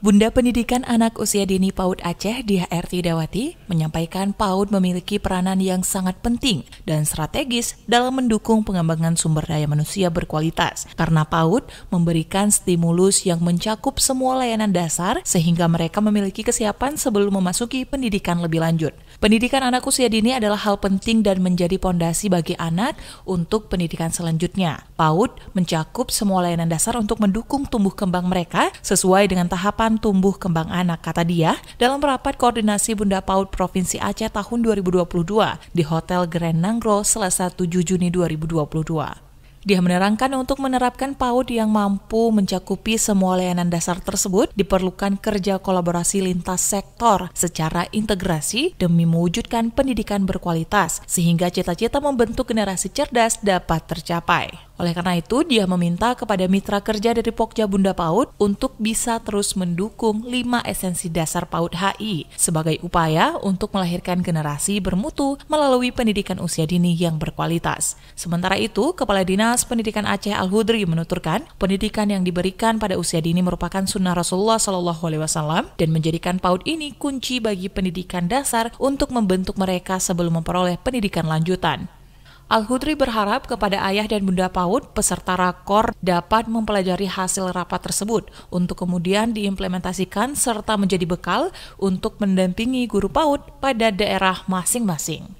Bunda Pendidikan Anak Usia Dini PAUD Aceh di HRT Dawati menyampaikan PAUD memiliki peranan yang sangat penting dan strategis dalam mendukung pengembangan sumber daya manusia berkualitas karena PAUD memberikan stimulus yang mencakup semua layanan dasar sehingga mereka memiliki kesiapan sebelum memasuki pendidikan lebih lanjut. Pendidikan anak usia dini adalah hal penting dan menjadi pondasi bagi anak untuk pendidikan selanjutnya. PAUD mencakup semua layanan dasar untuk mendukung tumbuh kembang mereka sesuai dengan tahapan tumbuh kembang anak, kata dia dalam rapat koordinasi Bunda PAUD Provinsi Aceh tahun 2022 di Hotel Grand Nangro selasa 7 Juni 2022. Dia menerangkan untuk menerapkan PAUD yang mampu mencakupi semua layanan dasar tersebut diperlukan kerja kolaborasi lintas sektor secara integrasi demi mewujudkan pendidikan berkualitas sehingga cita-cita membentuk generasi cerdas dapat tercapai. Oleh karena itu, dia meminta kepada mitra kerja dari Pokja Bunda PAUD untuk bisa terus mendukung 5 esensi dasar PAUD HI sebagai upaya untuk melahirkan generasi bermutu melalui pendidikan usia dini yang berkualitas. Sementara itu, Kepala Dinas Pendidikan Aceh Al-Hudri menuturkan, pendidikan yang diberikan pada usia dini merupakan sunnah Rasulullah Shallallahu Alaihi Wasallam dan menjadikan PAUD ini kunci bagi pendidikan dasar untuk membentuk mereka sebelum memperoleh pendidikan lanjutan. Al-Hudri berharap kepada ayah dan bunda PAUD peserta rakor dapat mempelajari hasil rapat tersebut untuk kemudian diimplementasikan serta menjadi bekal untuk mendampingi guru PAUD pada daerah masing-masing.